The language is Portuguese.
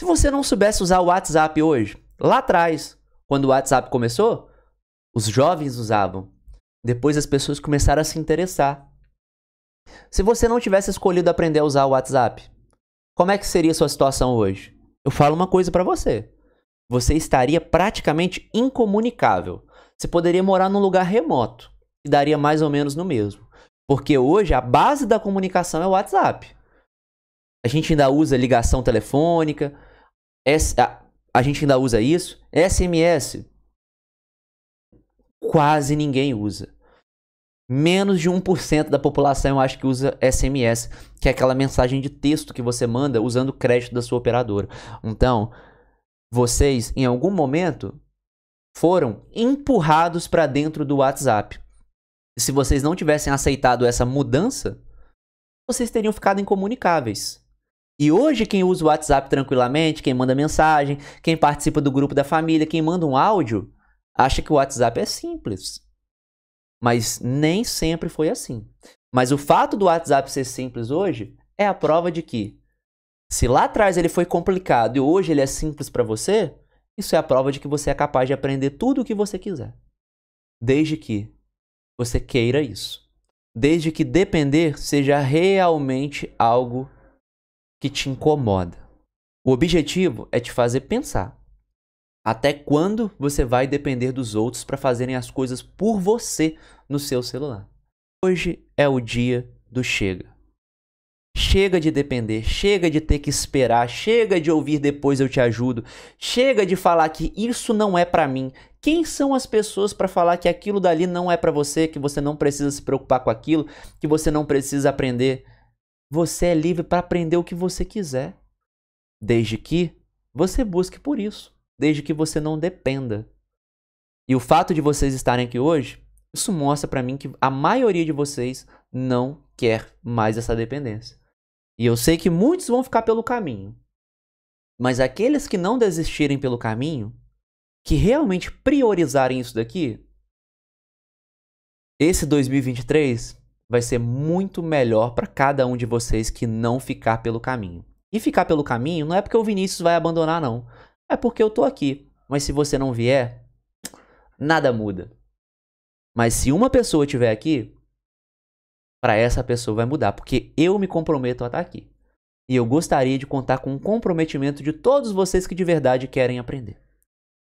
Se você não soubesse usar o WhatsApp hoje, lá atrás, quando o WhatsApp começou, os jovens usavam. Depois as pessoas começaram a se interessar. Se você não tivesse escolhido aprender a usar o WhatsApp, como é que seria a sua situação hoje? Eu falo uma coisa para você. Você estaria praticamente incomunicável. Você poderia morar num lugar remoto e daria mais ou menos no mesmo. Porque hoje a base da comunicação é o WhatsApp. A gente ainda usa ligação telefônica, a, a gente ainda usa isso? SMS? Quase ninguém usa. Menos de 1% da população eu acho que usa SMS, que é aquela mensagem de texto que você manda usando o crédito da sua operadora. Então, vocês em algum momento foram empurrados para dentro do WhatsApp. Se vocês não tivessem aceitado essa mudança, vocês teriam ficado incomunicáveis. E hoje quem usa o WhatsApp tranquilamente, quem manda mensagem, quem participa do grupo da família, quem manda um áudio, acha que o WhatsApp é simples. Mas nem sempre foi assim. Mas o fato do WhatsApp ser simples hoje é a prova de que se lá atrás ele foi complicado e hoje ele é simples para você, isso é a prova de que você é capaz de aprender tudo o que você quiser. Desde que você queira isso. Desde que depender seja realmente algo que te incomoda. O objetivo é te fazer pensar. Até quando você vai depender dos outros para fazerem as coisas por você no seu celular? Hoje é o dia do chega. Chega de depender, chega de ter que esperar, chega de ouvir depois eu te ajudo, chega de falar que isso não é para mim. Quem são as pessoas para falar que aquilo dali não é para você, que você não precisa se preocupar com aquilo, que você não precisa aprender? Você é livre para aprender o que você quiser, desde que você busque por isso, desde que você não dependa. E o fato de vocês estarem aqui hoje, isso mostra para mim que a maioria de vocês não quer mais essa dependência. E eu sei que muitos vão ficar pelo caminho. Mas aqueles que não desistirem pelo caminho, que realmente priorizarem isso daqui, esse 2023 vai ser muito melhor para cada um de vocês que não ficar pelo caminho. E ficar pelo caminho não é porque o Vinícius vai abandonar, não. É porque eu tô aqui. Mas se você não vier, nada muda. Mas se uma pessoa estiver aqui, para essa pessoa vai mudar, porque eu me comprometo a estar tá aqui. E eu gostaria de contar com o comprometimento de todos vocês que de verdade querem aprender.